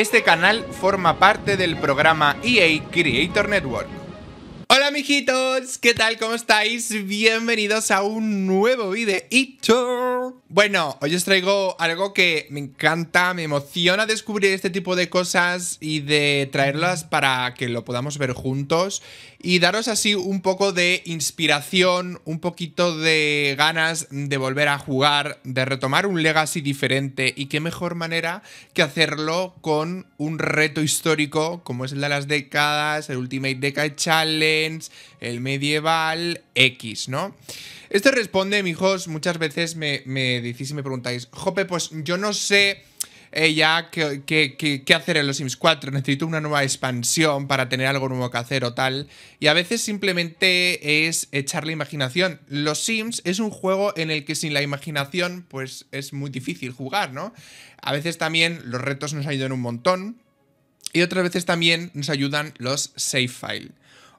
Este canal forma parte del programa EA Creator Network. Hola ¿qué tal? ¿Cómo estáis? Bienvenidos a un nuevo videito. Bueno, hoy os traigo algo que me encanta, me emociona descubrir este tipo de cosas y de traerlas para que lo podamos ver juntos y daros así un poco de inspiración, un poquito de ganas de volver a jugar, de retomar un legacy diferente y qué mejor manera que hacerlo con un reto histórico como es el de las décadas, el Ultimate Decade Challenge el medieval X, ¿no? Esto responde, mijos, muchas veces me, decís y me preguntáis, Jope, pues yo no sé... Eh, ya ¿qué, hacer en los Sims 4, necesito una nueva expansión para tener algo nuevo que hacer o tal. Y a veces simplemente es echar la imaginación. Los Sims es un juego en el que sin la imaginación pues es muy difícil jugar, ¿no? A veces también los retos nos ayudan un montón y otras veces también nos ayudan los save file.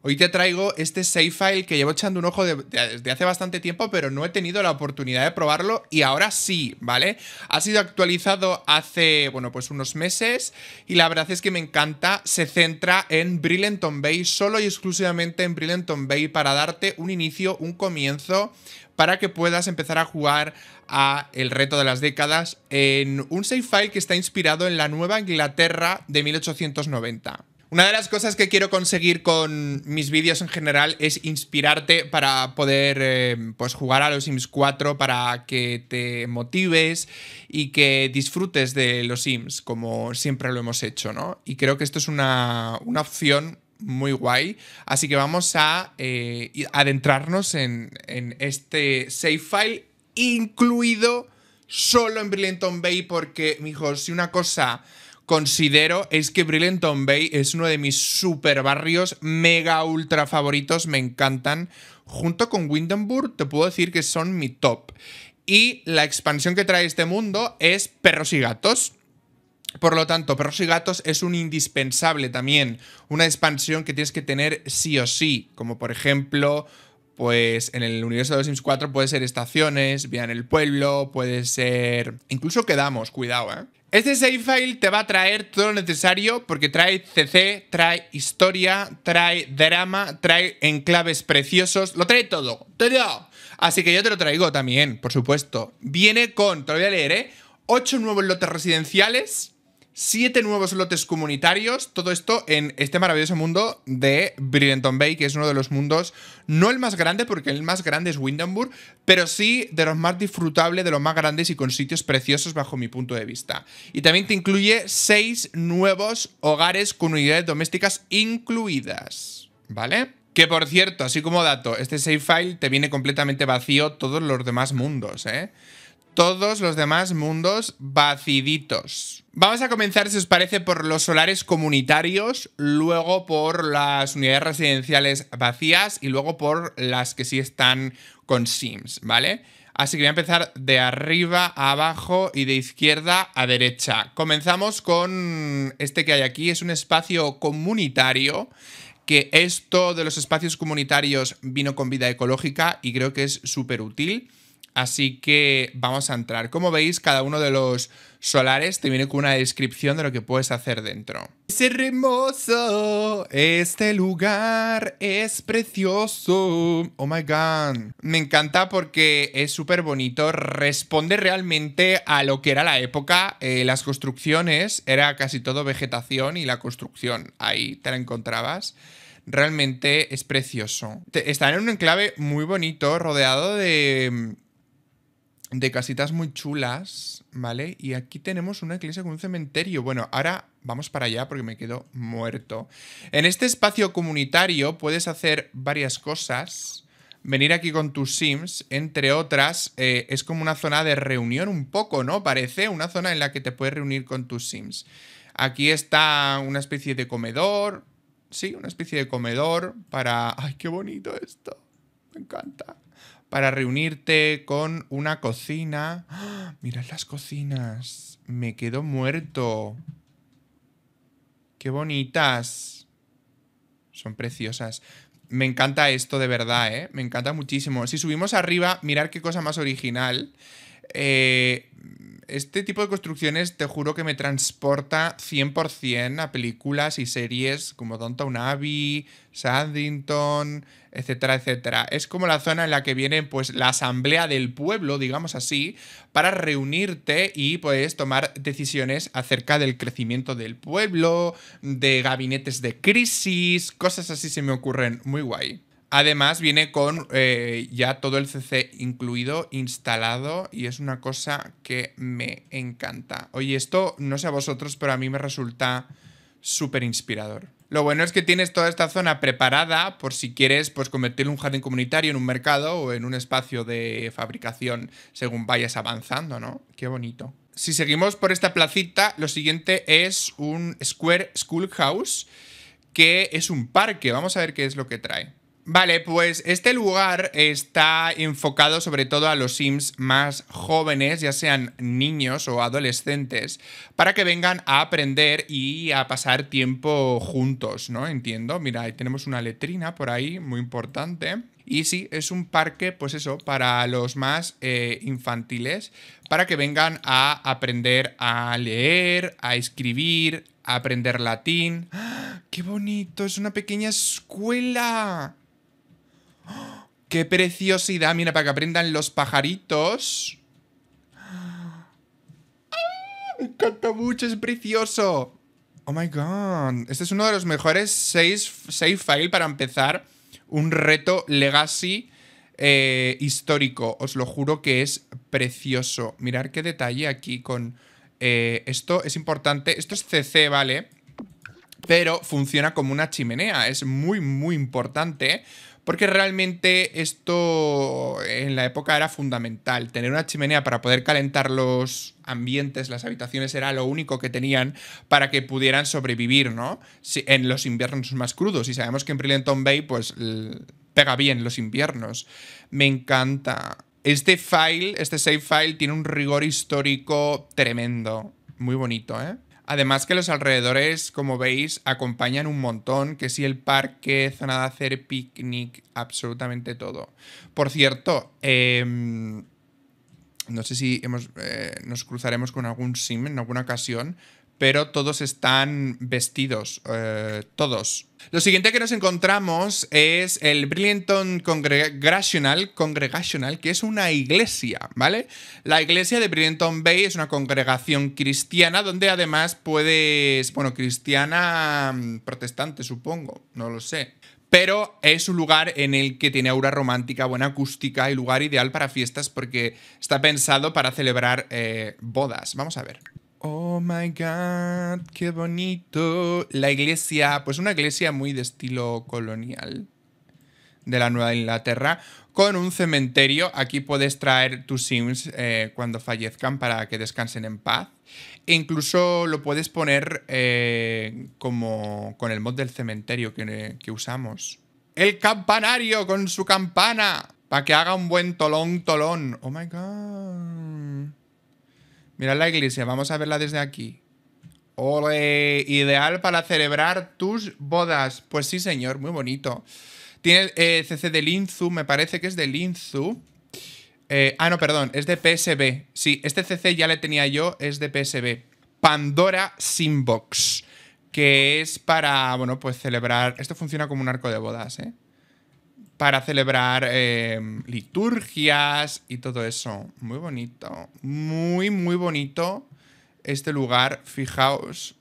Hoy te traigo este save file que llevo echando un ojo desde hace bastante tiempo, pero no he tenido la oportunidad de probarlo y ahora sí, ¿vale? Ha sido actualizado hace, bueno, pues unos meses y la verdad es que me encanta. Se centra en Brillenton Bay, solo y exclusivamente en Brillenton Bay para darte un inicio, un comienzo para que puedas empezar a jugar a el reto de las décadas en un save file que está inspirado en la Nueva Inglaterra de 1890. Una de las cosas que quiero conseguir con mis vídeos en general es inspirarte para poder eh, pues jugar a los Sims 4 para que te motives y que disfrutes de los Sims como siempre lo hemos hecho, ¿no? Y creo que esto es una, opción muy guay. Así que vamos a eh, adentrarnos en, este save file incluido solo en Brillianton Bay porque, mijo, si una cosa considero es que Brillenton Bay es uno de mis super barrios mega ultra favoritos, me encantan. Junto con Windenburg te puedo decir que son mi top. Y la expansión que trae este mundo es perros y gatos. Por lo tanto, Perros y Gatos es un indispensable también, una expansión que tienes que tener sí o sí, como por ejemplo, pues en el universo de Sims 4 puede ser estaciones, vía el pueblo, puede ser... Incluso quedamos, cuidado, ¿eh? Este save file te va a traer todo lo necesario porque trae CC, trae historia, trae drama, trae enclaves preciosos, lo trae todo, todo. Así que yo te lo traigo también, por supuesto. Viene con, te lo voy a leer, ¿eh? 8 nuevos lotes residenciales, siete nuevos lotes comunitarios, todo esto en este maravilloso mundo de Brillenton Bay, que es uno de los mundos, no el más grande, porque el más grande es Windenburg, pero sí de los más disfrutables, de los más grandes y con sitios preciosos bajo mi punto de vista. Y también te incluye seis nuevos hogares con unidades domésticas incluidas, ¿vale? Que por cierto, así como dato, este save file te viene completamente vacío todos los demás mundos, ¿eh? todos los demás mundos vaciditos. Vamos a comenzar, si os parece, por los solares comunitarios, luego por las unidades residenciales vacías y luego por las que sí están con Sims, ¿vale? Así que voy a empezar de arriba a abajo y de izquierda a derecha. Comenzamos con este que hay aquí, es un espacio comunitario que esto de los espacios comunitarios vino con vida ecológica y creo que es súper útil. Así que vamos a entrar. Como veis, cada uno de los solares te viene con una descripción de lo que puedes hacer dentro. Es hermoso, este lugar es precioso. Oh my god. Me encanta porque es súper bonito, responde realmente a lo que era la época. Eh, las construcciones, era casi todo vegetación y la construcción, ahí te la encontrabas realmente es precioso. Están en un enclave muy bonito, rodeado de de casitas muy chulas, ¿vale? Y aquí tenemos una iglesia con un cementerio. Bueno, ahora vamos para allá porque me quedo muerto. En este espacio comunitario puedes hacer varias cosas. Venir aquí con tus sims, entre otras, eh, es como una zona de reunión un poco, ¿no? Parece una zona en la que te puedes reunir con tus sims. Aquí está una especie de comedor. Sí, una especie de comedor para... ¡Ay, qué bonito esto! Me encanta para reunirte con una cocina. ¡Ah! Mirad las cocinas. Me quedo muerto. Qué bonitas. Son preciosas. Me encanta esto de verdad, ¿eh? Me encanta muchísimo. Si subimos arriba, mirar qué cosa más original. Eh, este tipo de construcciones te juro que me transporta 100% a películas y series como Downton Abbey, Sandington, etcétera, etcétera. Es como la zona en la que viene pues la asamblea del pueblo, digamos así, para reunirte y puedes tomar decisiones acerca del crecimiento del pueblo, de gabinetes de crisis, cosas así se me ocurren muy guay. Además, viene con eh, ya todo el CC incluido, instalado, y es una cosa que me encanta. Oye, esto no sé a vosotros, pero a mí me resulta súper inspirador. Lo bueno es que tienes toda esta zona preparada por si quieres pues, convertir un jardín comunitario, en un mercado o en un espacio de fabricación según vayas avanzando, ¿no? Qué bonito. Si seguimos por esta placita, lo siguiente es un Square Schoolhouse, que es un parque. Vamos a ver qué es lo que trae. Vale, pues este lugar está enfocado sobre todo a los Sims más jóvenes, ya sean niños o adolescentes, para que vengan a aprender y a pasar tiempo juntos, ¿no? Entiendo. Mira, ahí tenemos una letrina por ahí, muy importante. Y sí, es un parque, pues eso, para los más eh, infantiles, para que vengan a aprender a leer, a escribir, a aprender latín. ¡Ah! ¡Qué bonito! Es una pequeña escuela. ¡Qué preciosidad! Mira, para que aprendan los pajaritos. ¡Ah! Me encanta mucho, es precioso. Oh my god. Este es uno de los mejores save file para empezar un reto legacy eh, histórico. Os lo juro que es precioso. Mirar qué detalle aquí con... Eh, esto es importante. Esto es CC, ¿vale? Pero funciona como una chimenea. Es muy, muy importante porque realmente esto en la época era fundamental. Tener una chimenea para poder calentar los ambientes, las habitaciones, era lo único que tenían para que pudieran sobrevivir, ¿no? en los inviernos más crudos. Y sabemos que en Brilliant Bay, pues pega bien los inviernos. Me encanta. Este file, este save file, tiene un rigor histórico tremendo. Muy bonito, ¿eh? Además que los alrededores, como veis, acompañan un montón, que si sí, el parque, zona de hacer picnic, absolutamente todo. Por cierto, em, no sé si hemos, eh, nos cruzaremos con algún sim en alguna ocasión, pero todos están vestidos, eh, todos. Lo siguiente que nos encontramos es el Brillianton Congregational, Congregational, que es una iglesia, ¿vale? La iglesia de Brillianton Bay es una congregación cristiana donde además puedes, bueno, cristiana mm, protestante supongo, no lo sé, pero es un lugar en el que tiene aura romántica, buena acústica y lugar ideal para fiestas porque está pensado para celebrar eh, bodas. Vamos a ver. Oh my God, qué bonito. La iglesia, pues una iglesia muy de estilo colonial de la Nueva Inglaterra, con un cementerio. Aquí puedes traer tus Sims eh, cuando fallezcan para que descansen en paz. E incluso lo puedes poner eh, como con el mod del cementerio que, que usamos. El campanario con su campana, para que haga un buen tolón, tolón. Oh my God. Mira la iglesia, vamos a verla desde aquí. Ole, ideal para celebrar tus bodas. Pues sí, señor, muy bonito. Tiene CC eh, de Linzu, me parece que es de Linzu. Eh, ah, no, perdón, es de PSB. Sí, este CC ya le tenía yo, es de PSB. Pandora Simbox, que es para, bueno, pues celebrar... Esto funciona como un arco de bodas, ¿eh? para celebrar eh, liturgias y todo eso. Muy bonito, muy, muy bonito este lugar. Fijaos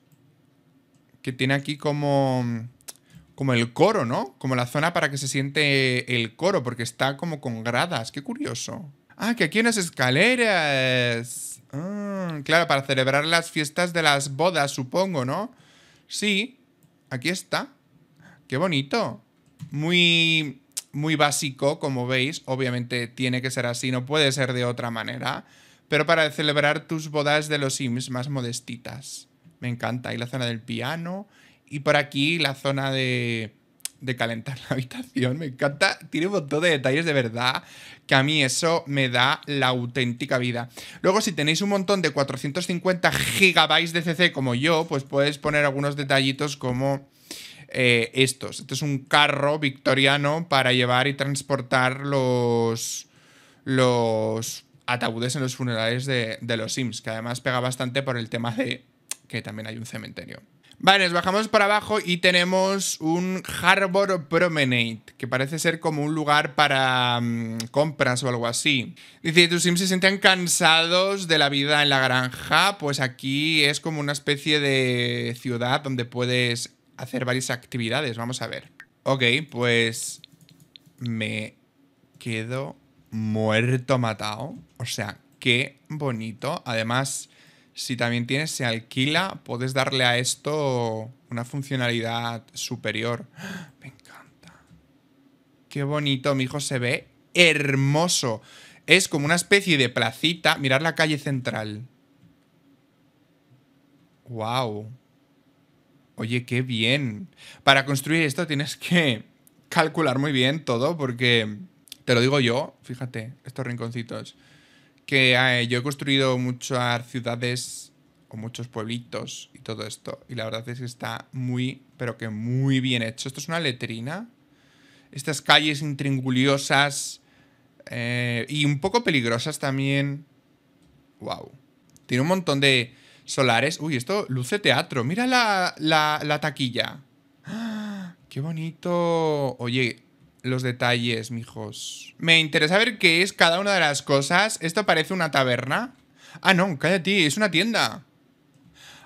que tiene aquí como, como el coro, ¿no? Como la zona para que se siente el coro, porque está como con gradas. Qué curioso. Ah, que aquí hay unas escaleras. Ah, claro, para celebrar las fiestas de las bodas, supongo, ¿no? Sí, aquí está. Qué bonito. Muy muy básico, como veis, obviamente tiene que ser así, no puede ser de otra manera, pero para celebrar tus bodas de los Sims más modestitas. Me encanta, Ahí la zona del piano, y por aquí la zona de, de calentar la habitación, me encanta, tiene un montón de detalles de verdad, que a mí eso me da la auténtica vida. Luego, si tenéis un montón de 450 gigabytes de CC como yo, pues puedes poner algunos detallitos como... Eh, estos. Este es un carro victoriano para llevar y transportar los, los ataúdes en los funerales de, los Sims, que además pega bastante por el tema de que también hay un cementerio. Vale, nos bajamos para abajo y tenemos un Harbor Promenade, que parece ser como un lugar para mm, compras o algo así. Dice, tus sims se sienten cansados de la vida en la granja, pues aquí es como una especie de ciudad donde puedes hacer varias actividades. Vamos a ver. Ok, pues me quedo muerto matado. O sea, qué bonito. Además, si también tienes se alquila, puedes darle a esto una funcionalidad superior. Me encanta. Qué bonito, mi hijo se ve hermoso. Es como una especie de placita. Mirar la calle central. Wow. Oye, qué bien. Para construir esto tienes que calcular muy bien todo porque, te lo digo yo, fíjate, estos rinconcitos, que eh, yo he construido muchas ciudades o muchos pueblitos y todo esto. Y la verdad es que está muy, pero que muy bien hecho. Esto es una letrina. Estas calles intringuliosas eh, y un poco peligrosas también. ¡Wow! Tiene un montón de solares. Uy, esto luce teatro. Mira la, la, taquilla. ¡Qué bonito! Oye, los detalles, mijos. Me interesa ver qué es cada una de las cosas. Esto parece una taberna. Ah, no, cállate, es una tienda.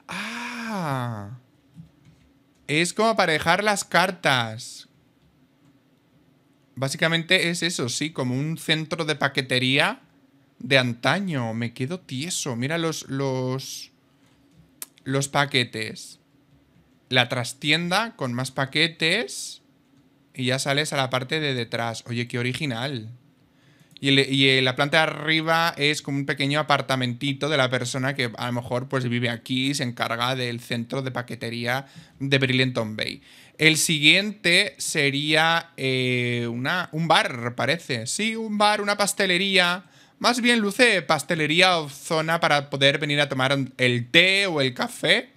Ah. Es como dejar las cartas. Básicamente es eso, sí, como un centro de paquetería de antaño. Me quedo tieso. Mira los, los, los paquetes, la trastienda con más paquetes y ya sales a la parte de detrás. Oye, qué original. Y, eh, la planta de arriba es como un pequeño apartamentito de la persona que a lo mejor pues vive aquí y se encarga del centro de paquetería de Brillianton Bay. El siguiente sería eh, una, un bar, parece. Sí, un bar, una pastelería. Más bien luce pastelería o zona para poder venir a tomar el té o el café.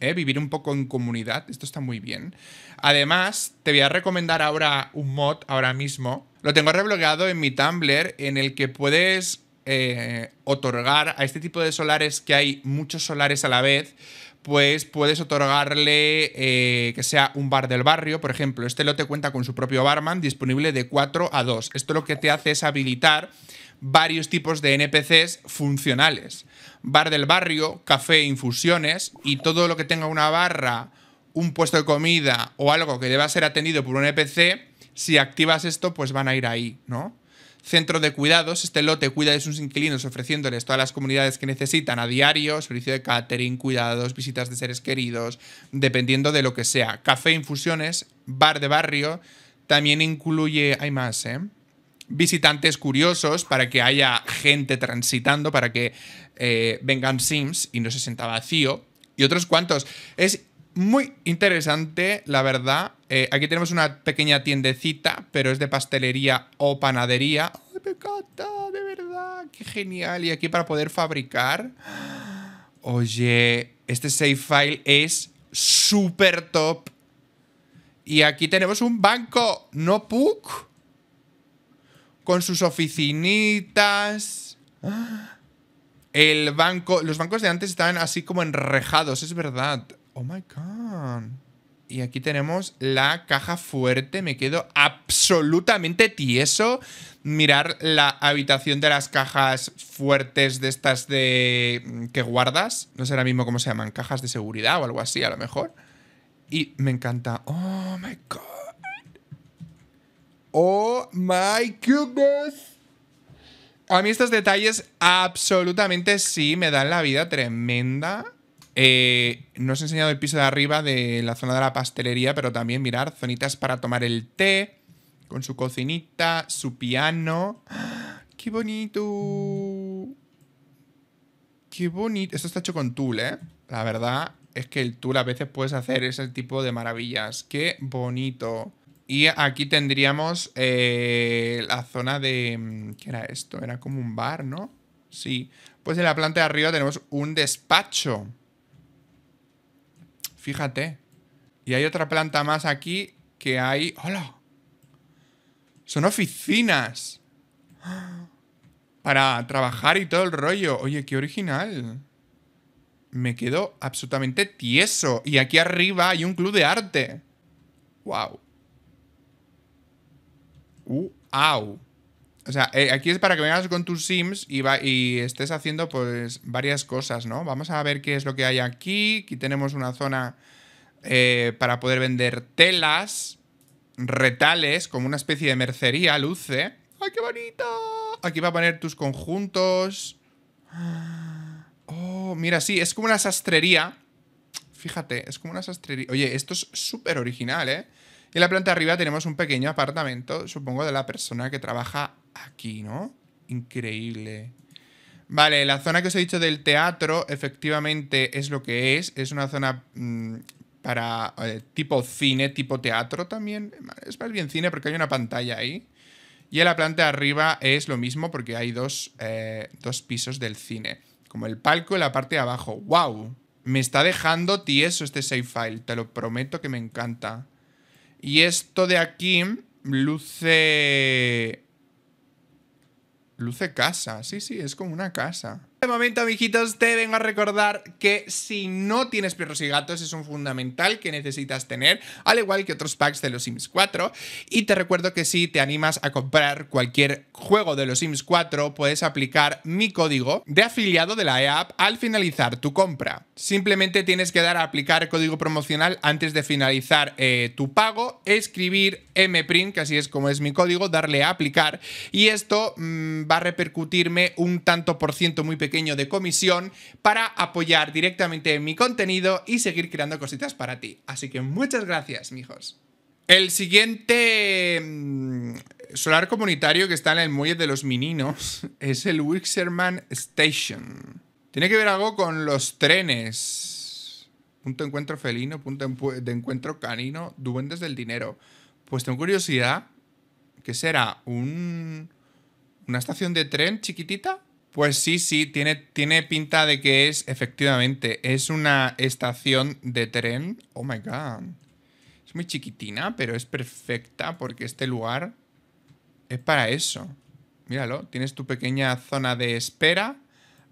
¿eh? Vivir un poco en comunidad. Esto está muy bien. Además, te voy a recomendar ahora un mod ahora mismo. Lo tengo reblogueado en mi Tumblr en el que puedes eh, otorgar a este tipo de solares que hay muchos solares a la vez pues puedes otorgarle eh, que sea un bar del barrio, por ejemplo. Este lote cuenta con su propio barman disponible de 4 a 2. Esto lo que te hace es habilitar varios tipos de NPCs funcionales. Bar del barrio, café, e infusiones y todo lo que tenga una barra, un puesto de comida o algo que deba ser atendido por un NPC, si activas esto, pues van a ir ahí, ¿no? Centro de cuidados, este lote cuida de sus inquilinos ofreciéndoles todas las comunidades que necesitan a diario, servicio de catering, cuidados, visitas de seres queridos, dependiendo de lo que sea. Café, e infusiones, bar de barrio, también incluye, hay más, ¿eh? visitantes curiosos, para que haya gente transitando, para que eh, vengan Sims y no se sienta vacío, y otros cuantos. Es muy interesante, la verdad. Eh, aquí tenemos una pequeña tiendecita, pero es de pastelería o panadería. me encanta! De verdad, qué genial. Y aquí para poder fabricar. Oye, este save file es súper top. Y aquí tenemos un banco, no PUC con sus oficinitas. El banco. Los bancos de antes estaban así como enrejados, es verdad. Oh my god. Y aquí tenemos la caja fuerte. Me quedo absolutamente tieso. Mirar la habitación de las cajas fuertes de estas de. Mm, que guardas. No sé ahora mismo cómo se llaman. Cajas de seguridad o algo así, a lo mejor. Y me encanta. Oh my god. Oh my goodness. A mí estos detalles absolutamente sí me dan la vida tremenda. Eh, nos no os he enseñado el piso de arriba de la zona de la pastelería, pero también mirar zonitas para tomar el té, con su cocinita, su piano. ¡Qué bonito! ¡Qué bonito! Esto está hecho con tul, ¿eh? La verdad es que el tul a veces puedes hacer ese tipo de maravillas. ¡Qué bonito! Y aquí tendríamos eh, la zona de... Mm, ¿Qué era esto? Era como un bar, ¿no? Sí. Pues en la planta de arriba tenemos un despacho. Fíjate. Y hay otra planta más aquí que hay... ¡Hola! Son oficinas. Para trabajar y todo el rollo. Oye, qué original. Me quedo absolutamente tieso. Y aquí arriba hay un club de arte. ¡Wow! au. O sea, eh, aquí es para que vengas con tus sims y, estés haciendo pues varias cosas, ¿no? Vamos a ver qué es lo que hay aquí. Aquí tenemos una zona eh, para poder vender telas, retales, como una especie de mercería, luce. ¡Ay, qué bonita! Aquí va a poner tus conjuntos. Oh, mira, sí, es como una sastrería. Fíjate, es como una sastrería. Oye, esto es súper original, ¿eh? Y en la planta de arriba tenemos un pequeño apartamento, supongo, de la persona que trabaja aquí, ¿no? Increíble. Vale, la zona que os he dicho del teatro efectivamente es lo que es. Es una zona mm, para eh, tipo cine, tipo teatro también. Es más bien cine porque hay una pantalla ahí. Y en la planta de arriba es lo mismo porque hay dos, eh, pisos del cine. Como el palco y la parte de abajo. ¡Wow! Me está dejando tieso este save file. Te lo prometo que me encanta. Y esto de aquí luce... Luce casa, sí, sí, es como una casa. De este momento, amiguitos, te vengo a recordar que si no tienes perros y gatos es un fundamental que necesitas tener, al igual que otros packs de los Sims 4. Y te recuerdo que si te animas a comprar cualquier juego de los Sims 4, puedes aplicar mi código de afiliado de la EAP al finalizar tu compra. Simplemente tienes que dar a aplicar código promocional antes de finalizar eh, tu pago, escribir mprint, que así es como es mi código, darle a aplicar y esto mm, va a repercutirme un tanto por ciento muy pequeño de comisión para apoyar directamente mi contenido y seguir creando cositas para ti. Así que muchas gracias, mijos. El siguiente mm, solar comunitario que está en el muelle de los mininos es el Wixerman Station. Tiene que ver algo con los trenes. Punto encuentro felino, punto de encuentro canino, duendes del dinero. Pues tengo curiosidad, ¿qué será? ¿Un, ¿Una estación de tren chiquitita? Pues sí, sí, tiene, tiene pinta de que es, efectivamente, es una estación de tren. Oh my god. Es muy chiquitina, pero es perfecta porque este lugar es para eso. Míralo, tienes tu pequeña zona de espera.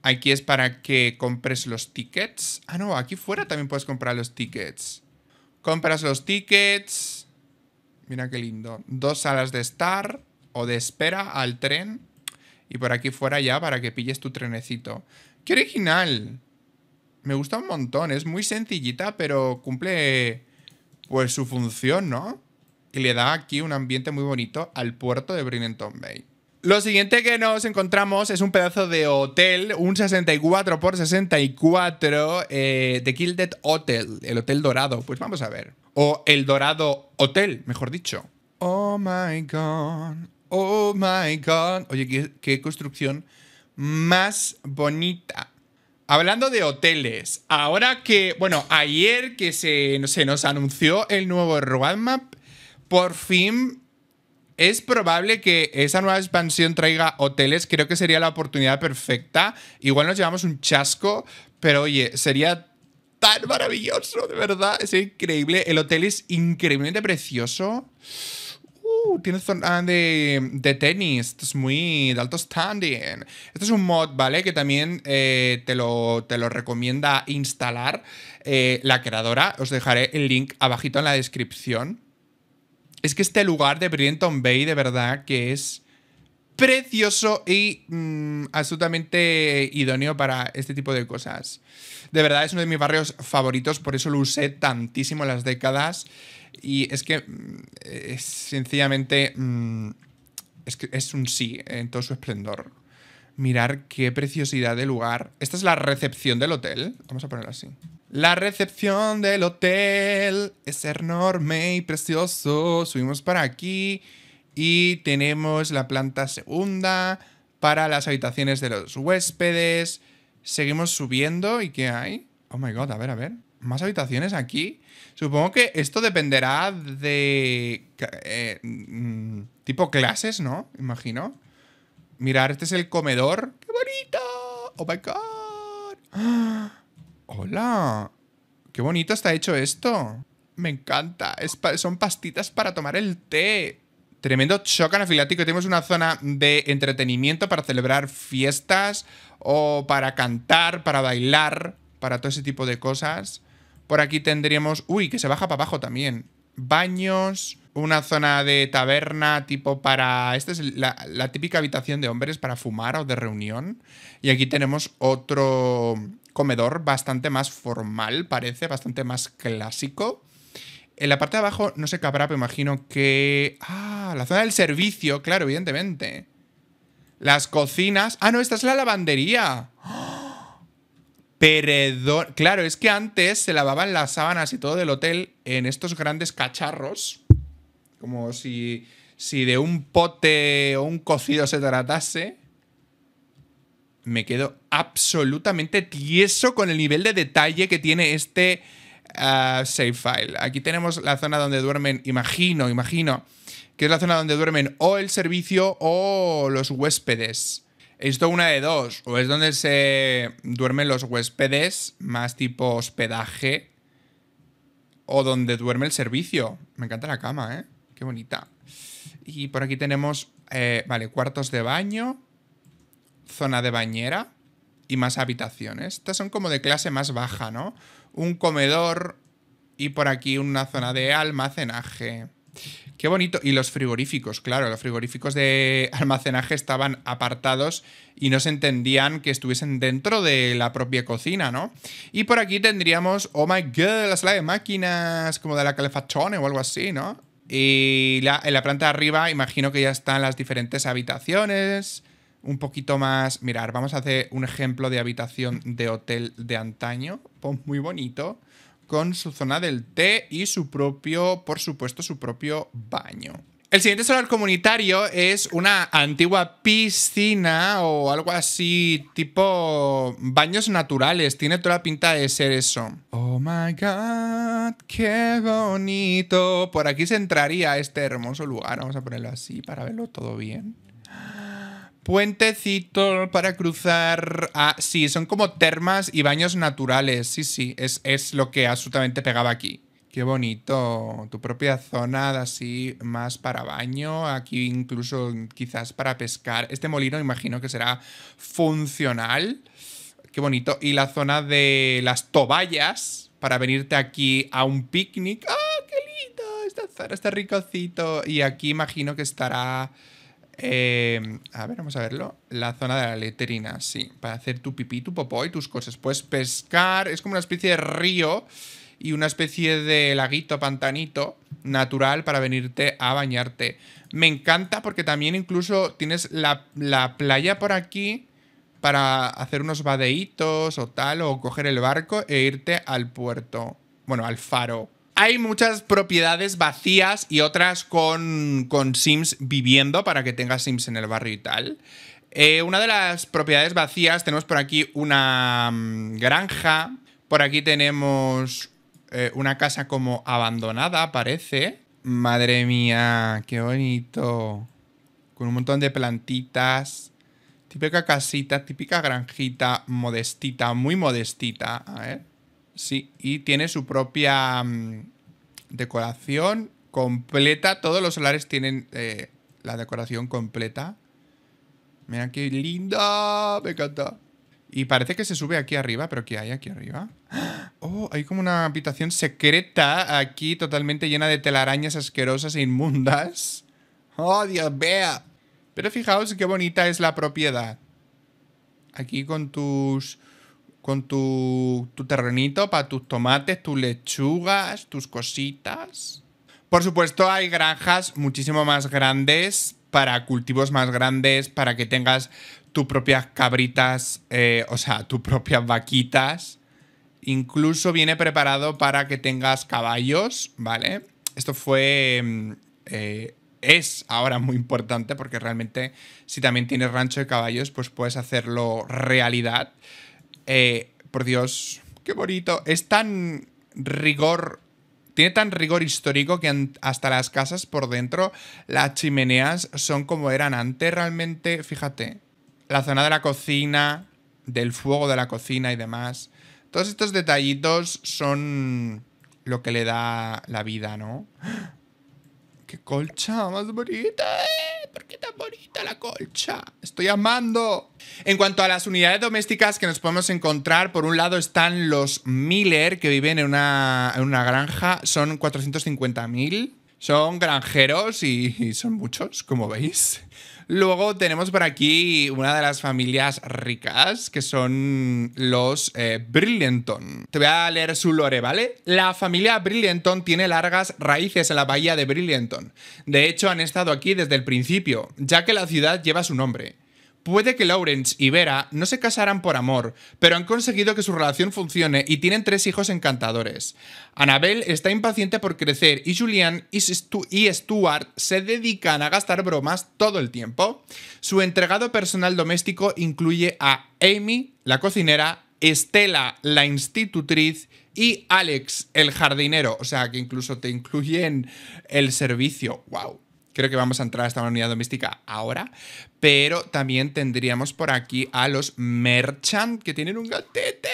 Aquí es para que compres los tickets. Ah, no, aquí fuera también puedes comprar los tickets. Compras los tickets. Mira qué lindo. Dos salas de estar o de espera al tren y por aquí fuera ya para que pilles tu trenecito. ¡Qué original! Me gusta un montón, es muy sencillita, pero cumple pues su función, ¿no? Y le da aquí un ambiente muy bonito al puerto de Brinenton Bay. Lo siguiente que nos encontramos es un pedazo de hotel, un 64x64 eh, The Gilded Hotel, el Hotel Dorado. Pues vamos a ver. O el Dorado Hotel, mejor dicho. Oh my god. Oh my God. Oye, qué, construcción más bonita. Hablando de hoteles, ahora que, bueno, ayer que se, se, nos anunció el nuevo roadmap, por fin es probable que esa nueva expansión traiga hoteles. Creo que sería la oportunidad perfecta. Igual nos llevamos un chasco, pero oye, sería tan maravilloso, de verdad. Es increíble. El hotel es increíblemente precioso. Tiene uh, tienes ah, de, de tenis, es muy de alto standing. Este es un mod, ¿vale? Que también eh, te, lo, te lo recomienda instalar eh, la creadora. Os dejaré el link abajito en la descripción. Es que este lugar de Brienton Bay, de verdad, que es precioso y mm, absolutamente idóneo para este tipo de cosas. De verdad, es uno de mis barrios favoritos, por eso lo usé tantísimo en las décadas. Y es que, mm, eh, sencillamente, mm, es, un sí en todo su esplendor. Mirar qué preciosidad de lugar. Esta es la recepción del hotel. Vamos a ponerla así. La recepción del hotel es enorme y precioso. Subimos para aquí y tenemos la planta segunda para las habitaciones de los huéspedes. Seguimos subiendo y ¿qué hay? Oh my god, a ver, a ver más habitaciones aquí. Supongo que esto dependerá de... Eh, mm, tipo clases, ¿no? Imagino. Mirar, este es el comedor. ¡Qué bonito! ¡Oh, my God! ¡Ah! ¡Hola! ¡Qué bonito está hecho esto! Me encanta. son pastitas para tomar el té. Tremendo shock anafilático. Tenemos una zona de entretenimiento para celebrar fiestas o para cantar, para bailar, para todo ese tipo de cosas. Por aquí tendríamos... Uy, que se baja para abajo también. Baños, una zona de taberna tipo para... Esta es la, típica habitación de hombres para fumar o de reunión. Y aquí tenemos otro comedor bastante más formal, parece, bastante más clásico. En la parte de abajo no se qué pero imagino que... Ah, la zona del servicio, claro, evidentemente. Las cocinas... Ah, no, esta es la lavandería. ¡Ah! Pero Claro, es que antes se lavaban las sábanas y todo del hotel en estos grandes cacharros. Como si, si de un pote o un cocido se tratase. Me quedo absolutamente tieso con el nivel de detalle que tiene este safe ah, save file. Aquí tenemos la zona donde duermen, imagino, imagino, que es la zona donde duermen o el servicio o los huéspedes. Esto una de dos, o es donde se duermen los huéspedes, más tipo hospedaje, o donde duerme el servicio. Me encanta la cama, ¿eh? Qué bonita. Y por aquí tenemos, eh, vale, cuartos de baño, zona de bañera y más habitaciones. Estas son como de clase más baja, ¿no? Un comedor y por aquí una zona de almacenaje. Qué bonito. Y los frigoríficos, claro, los frigoríficos de almacenaje estaban apartados y no se entendían que estuviesen dentro de la propia cocina, ¿no? Y por aquí tendríamos, oh my god, la sala de máquinas, como de la calefachone o algo así, ¿no? Y en la planta de arriba imagino que ya están las diferentes habitaciones. Un poquito más. Mirar, vamos a hacer un ejemplo de habitación de hotel de antaño. Pues muy bonito con su zona del té y su propio, por supuesto, su propio baño. El siguiente solar comunitario es una antigua piscina o algo así, tipo baños naturales. Tiene toda la pinta de ser eso. Oh my god, qué bonito. Por aquí se entraría este hermoso lugar. Vamos a ponerlo así para verlo todo bien puentecito para cruzar. Ah, sí, son como termas y baños naturales. Sí, sí, es, es lo que absolutamente pegaba aquí. Qué bonito. Tu propia zona así más para baño. Aquí incluso quizás para pescar. Este molino imagino que será funcional. Qué bonito. Y la zona de las toballas para venirte aquí a un picnic. ¡Ah, qué lindo! Esta zona está ricocito. Y aquí imagino que estará... Eh, a ver, vamos a verlo. La zona de la letrina, sí. Para hacer tu pipí, tu popó y tus cosas. Puedes pescar. Es como una especie de río y una especie de laguito, pantanito natural para venirte a bañarte. Me encanta porque también incluso tienes la, la playa por aquí para hacer unos badeitos o tal, o coger el barco e irte al puerto. Bueno, al faro. Hay muchas propiedades vacías y otras con, Sims viviendo para que tenga Sims en el barrio y tal. Eh, una de las propiedades vacías, tenemos por aquí una mm, granja, por aquí tenemos eh, una casa como abandonada, parece. Madre mía, qué bonito. Con un montón de plantitas. Típica casita, típica granjita, modestita, muy modestita. A ver. Sí, y tiene su propia mm, decoración completa. Todos los solares tienen eh, la decoración completa. Mira qué linda, me encanta. Y parece que se sube aquí arriba, pero ¿qué hay aquí arriba? Oh, hay como una habitación secreta aquí totalmente llena de telarañas asquerosas e inmundas. ¡Oh, Dios vea! Pero fijaos qué bonita es la propiedad. Aquí con tus con tu, terrenito para tus tomates, tus lechugas, tus cositas. Por supuesto, hay granjas muchísimo más grandes para cultivos más grandes, para que tengas tus propias cabritas, eh, o sea, tus propias vaquitas. Incluso viene preparado para que tengas caballos, ¿vale? Esto fue... Mm, eh, es ahora muy importante porque realmente si también tienes rancho de caballos, pues puedes hacerlo realidad. Eh, por Dios, qué bonito. Es tan rigor tiene tan rigor histórico que hasta las casas por dentro, las chimeneas son como eran antes realmente, fíjate, la zona de la cocina, del fuego de la cocina y demás. Todos estos detallitos son lo que le da la vida, ¿no? ¡Qué colcha más bonita! ¿eh? ¿Por qué tan bonita la colcha? Estoy amando. En cuanto a las unidades domésticas que nos podemos encontrar, por un lado están los Miller, que viven en una, granja. Son 450.000. Son granjeros y son muchos, como veis. Luego tenemos por aquí una de las familias ricas, que son los eh, Brillianton. Te voy a leer su lore, ¿vale? La familia Brillianton tiene largas raíces en la bahía de Brillianton. De hecho, han estado aquí desde el principio, ya que la ciudad lleva su nombre. Puede que Lawrence y Vera no se casaran por amor, pero han conseguido que su relación funcione y tienen tres hijos encantadores. Annabelle está impaciente por crecer y Julian y, y Stuart se dedican a gastar bromas todo el tiempo. Su entregado personal doméstico incluye a Amy, la cocinera, Estela, la institutriz, y Alex, el jardinero. O sea, que incluso te incluyen el servicio. ¡Wow! Creo que vamos a entrar a esta unidad doméstica ahora. Pero también tendríamos por aquí a los merchant que tienen un gatete.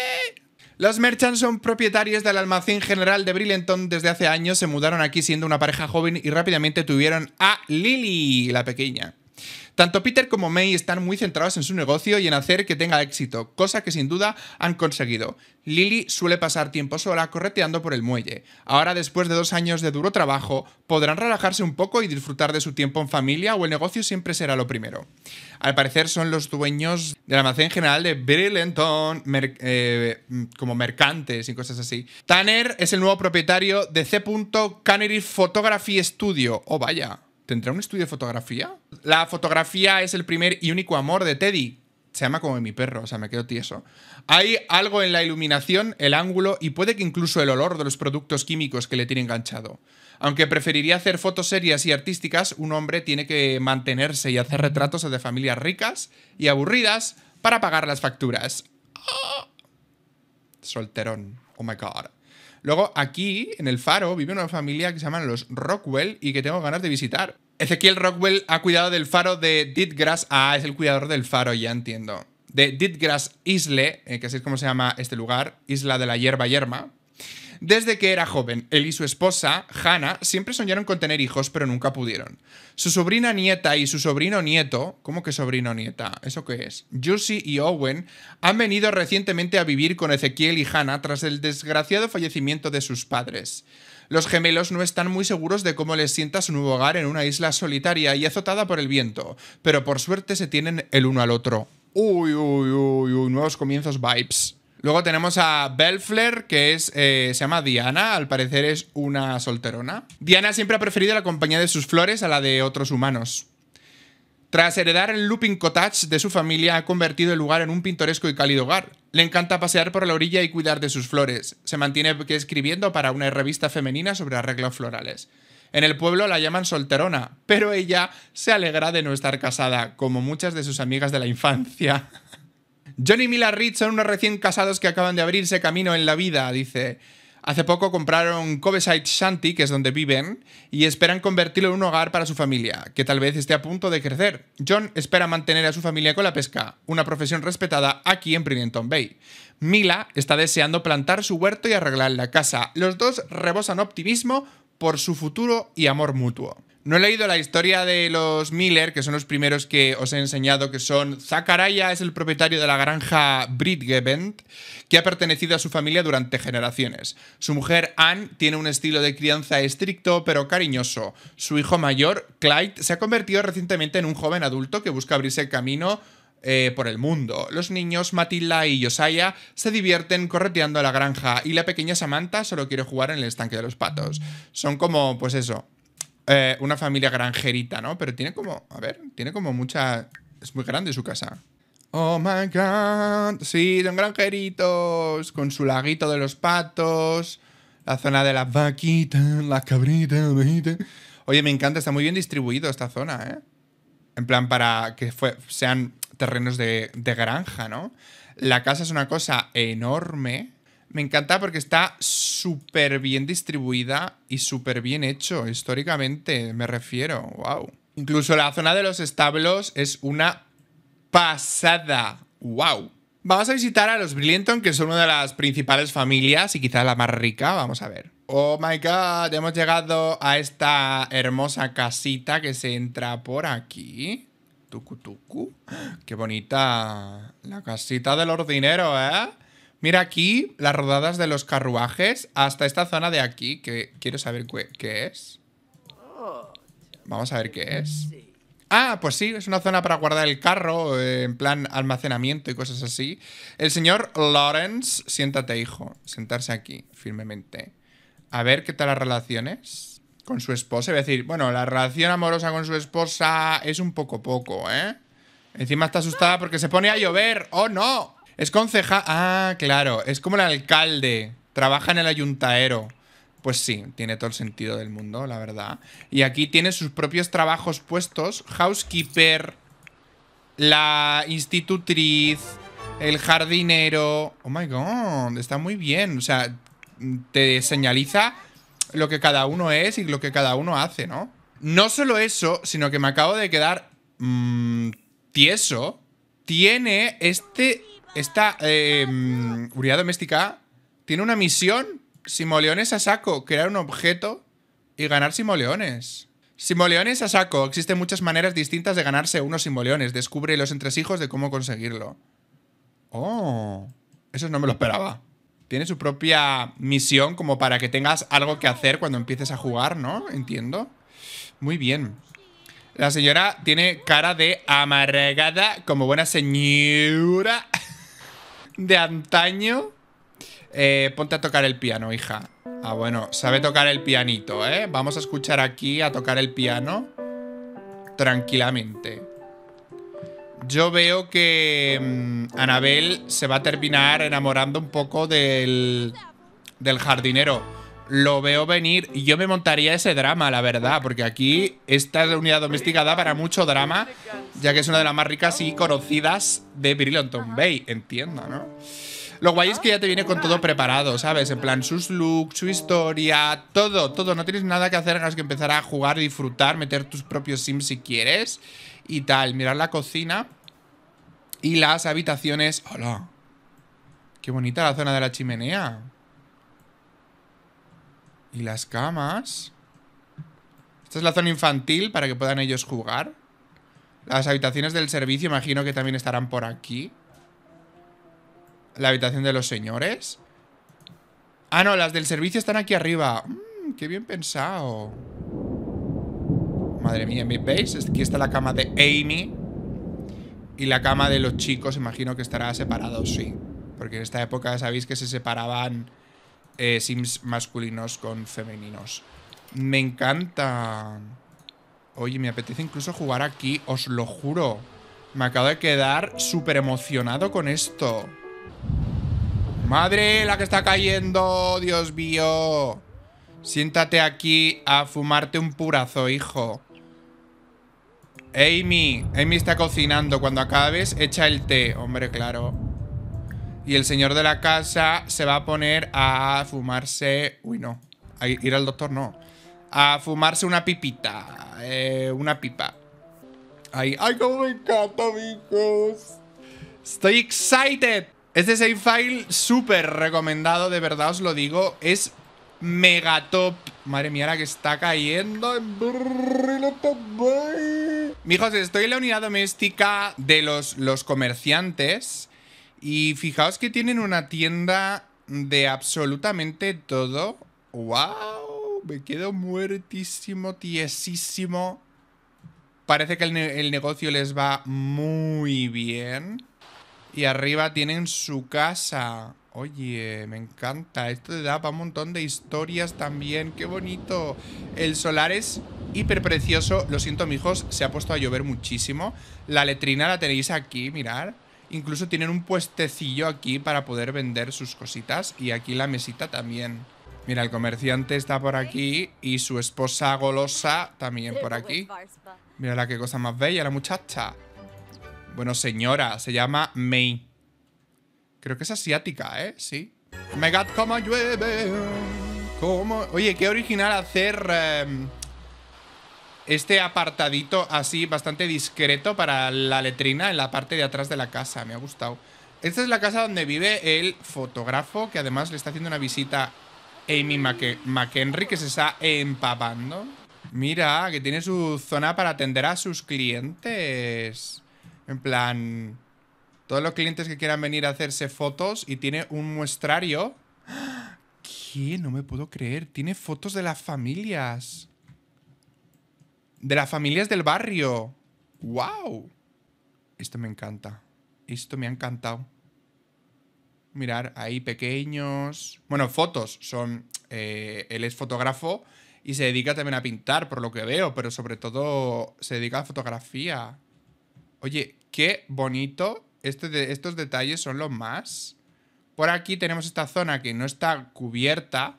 Los Merchants son propietarios del almacén general de Brillenton desde hace años. Se mudaron aquí siendo una pareja joven y rápidamente tuvieron a Lily, la pequeña. Tanto Peter como May están muy centrados en su negocio y en hacer que tenga éxito, cosa que sin duda han conseguido. Lily suele pasar tiempo sola correteando por el muelle. Ahora, después de dos años de duro trabajo, podrán relajarse un poco y disfrutar de su tiempo en familia o el negocio siempre será lo primero. Al parecer son los dueños del almacén general de Brillenton, eh, como mercantes y cosas así. Tanner es el nuevo propietario de C. Canary Photography Studio. Oh, vaya. ¿Tendrá un estudio de fotografía? La fotografía es el primer y único amor de Teddy. Se llama como mi perro, o sea, me quedo tieso. Hay algo en la iluminación, el ángulo y puede que incluso el olor de los productos químicos que le tiene enganchado. Aunque preferiría hacer fotos serias y artísticas, un hombre tiene que mantenerse y hacer retratos de familias ricas y aburridas para pagar las facturas. Ah. Solterón. Oh my god. Luego, aquí, en el faro, vive una familia que se llaman los Rockwell y que tengo ganas de visitar. Ezequiel Rockwell ha cuidado del faro de Ditgrass. Ah, es el cuidador del faro, ya entiendo. De Ditgrass Isle, eh, que así es como se llama este lugar, Isla de la Hierba Yerma, desde que era joven, él y su esposa, Hannah, siempre soñaron con tener hijos, pero nunca pudieron. Su sobrina nieta y su sobrino nieto, ¿cómo que sobrino nieta? ¿Eso qué es? Jussie y Owen han venido recientemente a vivir con Ezequiel y Hannah tras el desgraciado fallecimiento de sus padres. Los gemelos no están muy seguros de cómo les sienta su nuevo hogar en una isla solitaria y azotada por el viento, pero por suerte se tienen el uno al otro. Uy, uy, uy, uy, nuevos comienzos vibes. Luego tenemos a Belfler, que es, eh, se llama Diana, al parecer es una solterona. Diana siempre ha preferido la compañía de sus flores a la de otros humanos. Tras heredar el Looping Cottage de su familia, ha convertido el lugar en un pintoresco y cálido hogar. Le encanta pasear por la orilla y cuidar de sus flores. Se mantiene escribiendo para una revista femenina sobre arreglos florales. En el pueblo la llaman solterona, pero ella se alegra de no estar casada, como muchas de sus amigas de la infancia. John y Mila Reed son unos recién casados que acaban de abrirse camino en la vida, dice. Hace poco compraron Coveside Shanty, que es donde viven, y esperan convertirlo en un hogar para su familia, que tal vez esté a punto de crecer. John espera mantener a su familia con la pesca, una profesión respetada aquí en Princeton Bay. Mila está deseando plantar su huerto y arreglar la casa. Los dos rebosan optimismo por su futuro y amor mutuo. No he leído la historia de los Miller, que son los primeros que os he enseñado, que son Zakaraya es el propietario de la granja Britgebend, que ha pertenecido a su familia durante generaciones. Su mujer Anne tiene un estilo de crianza estricto pero cariñoso. Su hijo mayor, Clyde, se ha convertido recientemente en un joven adulto que busca abrirse el camino eh, por el mundo. Los niños Matilda y Josiah se divierten correteando a la granja y la pequeña Samantha solo quiere jugar en el estanque de los patos. Son como, pues eso, eh, una familia granjerita, ¿no? Pero tiene como, a ver, tiene como mucha... Es muy grande su casa. Oh my god. Sí, son granjeritos. Con su laguito de los patos. La zona de las vaquitas, las cabritas. Oye, me encanta, está muy bien distribuido esta zona, ¿eh? En plan, para que sean terrenos de, de granja, ¿no? La casa es una cosa enorme. Me encanta porque está súper bien distribuida y súper bien hecho, históricamente me refiero. ¡Wow! Incluso la zona de los establos es una pasada. ¡Wow! Vamos a visitar a los Brillianton, que son una de las principales familias y quizás la más rica. Vamos a ver. Oh my god, hemos llegado a esta hermosa casita que se entra por aquí. Tucu tucu. Qué bonita la casita del ordinero, ¿eh? Mira aquí las rodadas de los carruajes hasta esta zona de aquí, que quiero saber qué es. Vamos a ver qué es. Ah, pues sí, es una zona para guardar el carro, eh, en plan almacenamiento y cosas así. El señor Lawrence, siéntate, hijo, sentarse aquí firmemente. A ver qué tal las relaciones con su esposa. Es decir, bueno, la relación amorosa con su esposa es un poco poco, ¿eh? Encima está asustada porque se pone a llover. ¡Oh, no! Es conceja, Ah, claro. Es como el alcalde. Trabaja en el ayuntaero. Pues sí, tiene todo el sentido del mundo, la verdad. Y aquí tiene sus propios trabajos puestos. Housekeeper. La institutriz. El jardinero. Oh my god. Está muy bien. O sea, te señaliza lo que cada uno es y lo que cada uno hace, ¿no? No solo eso, sino que me acabo de quedar mm, tieso. Tiene este esta eh, unidad doméstica tiene una misión. Simoleones a saco, crear un objeto y ganar simoleones. Simoleones a saco. Existen muchas maneras distintas de ganarse unos simoleones. Descubre los entresijos de cómo conseguirlo. Oh, eso no me lo esperaba. Tiene su propia misión como para que tengas algo que hacer cuando empieces a jugar, ¿no? Entiendo. Muy bien. La señora tiene cara de amargada como buena señora. de antaño. Eh, ponte a tocar el piano, hija. Ah, bueno, sabe tocar el pianito, ¿eh? Vamos a escuchar aquí a tocar el piano tranquilamente. Yo veo que mm, Anabel se va a terminar enamorando un poco del, del jardinero lo veo venir. y Yo me montaría ese drama, la verdad, porque aquí esta unidad doméstica da para mucho drama, ya que es una de las más ricas y conocidas de Brillanton Bay, entiendo, ¿no? Lo guay es que ya te viene con todo preparado, ¿sabes? En plan, sus looks, su historia, todo, todo. No tienes nada que hacer más que empezar a jugar, disfrutar, meter tus propios sims si quieres y tal. Mirar la cocina y las habitaciones. ¡Hola! ¡Qué bonita la zona de la chimenea! ¿Y las camas? Esta es la zona infantil para que puedan ellos jugar. Las habitaciones del servicio imagino que también estarán por aquí. La habitación de los señores. Ah, no, las del servicio están aquí arriba. Mm, qué bien pensado. Madre mía, ¿veis? Aquí está la cama de Amy. Y la cama de los chicos imagino que estará separado, sí. Porque en esta época sabéis que se separaban eh, sims masculinos con femeninos. Me encanta. Oye, me apetece incluso jugar aquí, os lo juro. Me acabo de quedar súper emocionado con esto. ¡Madre, la que está cayendo! ¡Dios mío! Siéntate aquí a fumarte un purazo, hijo. Amy, Amy está cocinando. Cuando acabes, echa el té. Hombre, claro. Y el señor de la casa se va a poner a fumarse... Uy, no. A ir al doctor, no. A fumarse una pipita. Eh, una pipa. Ahí. ¡Ay, cómo me encanta, amigos! Estoy excited. Este save file súper recomendado, de verdad os lo digo. Es mega top. Madre mía, la que está cayendo. Mijos, estoy en la unidad doméstica de los, los comerciantes. Y fijaos que tienen una tienda de absolutamente todo. ¡Wow! Me quedo muertísimo, tiesísimo. Parece que el, negocio les va muy bien. Y arriba tienen su casa. Oye, me encanta. Esto te da para un montón de historias también. ¡Qué bonito! El solar es hiper precioso. Lo siento, mijos, se ha puesto a llover muchísimo. La letrina la tenéis aquí, mirar. Incluso tienen un puestecillo aquí para poder vender sus cositas y aquí la mesita también. Mira, el comerciante está por aquí y su esposa golosa también por aquí. Mira la qué cosa más bella la muchacha. Bueno, señora, se llama Mei. Creo que es asiática, ¿eh? Sí. Me como llueve. Como... Oye, qué original hacer... Em, este apartadito así bastante discreto para la letrina en la parte de atrás de la casa. Me ha gustado. Esta es la casa donde vive el fotógrafo, que además le está haciendo una visita Amy McHenry, que se está empapando. Mira, que tiene su zona para atender a sus clientes. En plan, todos los clientes que quieran venir a hacerse fotos y tiene un muestrario. ¡Ah! ¿Qué? No me puedo creer. Tiene fotos de las familias. De las familias del barrio. ¡Wow! Esto me encanta. Esto me ha encantado. Mirar, ahí pequeños. Bueno, fotos. Son. Eh, él es fotógrafo y se dedica también a pintar, por lo que veo, pero sobre todo se dedica a fotografía. Oye, qué bonito. Este estos detalles son los más. Por aquí tenemos esta zona que no está cubierta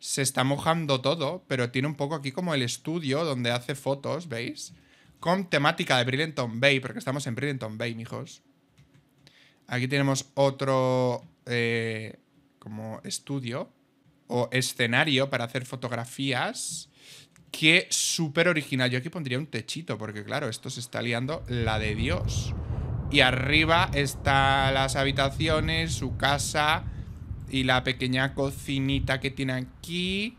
se está mojando todo, pero tiene un poco aquí como el estudio donde hace fotos, ¿veis? Con temática de Brillenton Bay, porque estamos en Brillenton Bay, mijos. Aquí tenemos otro eh, como estudio o escenario para hacer fotografías. Qué súper original. Yo aquí pondría un techito, porque claro, esto se está liando la de Dios. Y arriba están las habitaciones, su casa, y la pequeña cocinita que tiene aquí.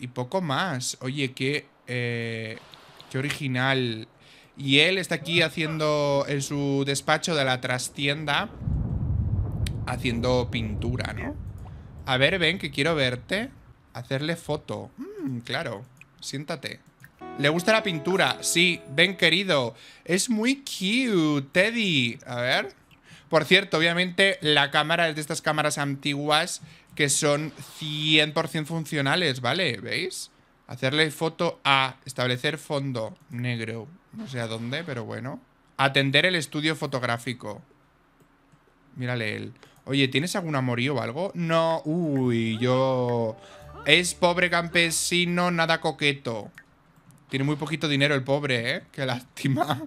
Y poco más. Oye, qué, eh, qué original. Y él está aquí haciendo en su despacho de la trastienda. Haciendo pintura, ¿no? A ver, ven, que quiero verte. Hacerle foto. Mm, claro. Siéntate. ¿Le gusta la pintura? Sí. Ven, querido. Es muy cute, Teddy. A ver. Por cierto, obviamente la cámara es de estas cámaras antiguas que son 100% funcionales, ¿vale? ¿Veis? Hacerle foto a establecer fondo negro, no sé a dónde, pero bueno. Atender el estudio fotográfico. Mírale él. Oye, ¿tienes algún amorío o algo? No, uy, yo... Es pobre campesino, nada coqueto. Tiene muy poquito dinero el pobre, ¿eh? Qué lástima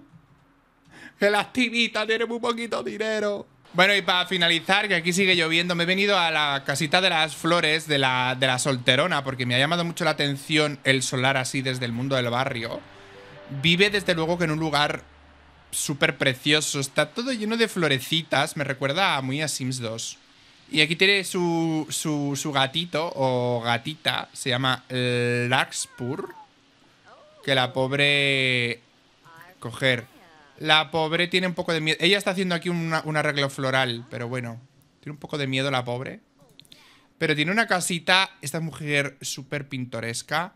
que la activita tiene muy poquito dinero. Bueno, y para finalizar, que aquí sigue lloviendo, me he venido a la casita de las flores de la, de la solterona, porque me ha llamado mucho la atención el solar así desde el mundo del barrio. Vive desde luego que en un lugar súper precioso, está todo lleno de florecitas, me recuerda muy a Sims 2. Y aquí tiene su, su, su gatito o gatita, se llama Laxpur, que la pobre... Coger la pobre tiene un poco de miedo. Ella está haciendo aquí un arreglo floral, pero bueno. Tiene un poco de miedo la pobre. Pero tiene una casita, esta mujer súper pintoresca.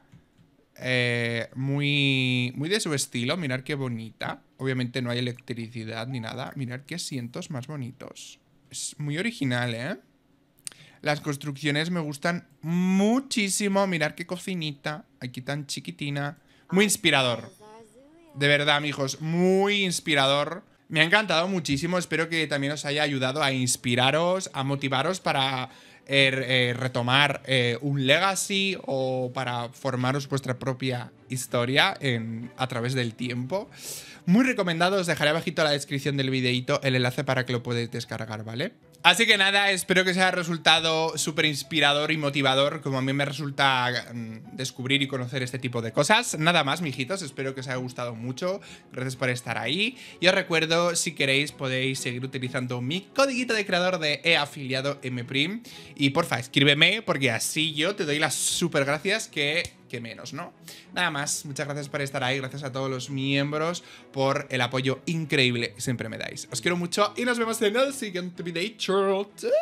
Eh, muy, muy de su estilo, mirar qué bonita. Obviamente no hay electricidad ni nada. Mirar qué asientos más bonitos. Es muy original, ¿eh? Las construcciones me gustan muchísimo. Mirar qué cocinita. Aquí tan chiquitina. Muy inspirador. De verdad, amigos, muy inspirador. Me ha encantado muchísimo, espero que también os haya ayudado a inspiraros, a motivaros para er, eh, retomar eh, un legacy o para formaros vuestra propia historia en, a través del tiempo. Muy recomendado, os dejaré abajito en la descripción del videito el enlace para que lo podáis descargar, ¿vale? Así que nada, espero que os haya resultado súper inspirador y motivador, como a mí me resulta mm, descubrir y conocer este tipo de cosas. Nada más, mijitos, espero que os haya gustado mucho. Gracias por estar ahí. Y os recuerdo, si queréis, podéis seguir utilizando mi codiguito de creador de EAfiliado Mprim. Y porfa, escríbeme, porque así yo te doy las súper gracias que que menos, ¿no? Nada más, muchas gracias por estar ahí, gracias a todos los miembros por el apoyo increíble que siempre me dais. Os quiero mucho y nos vemos en el siguiente video. ¡Chao!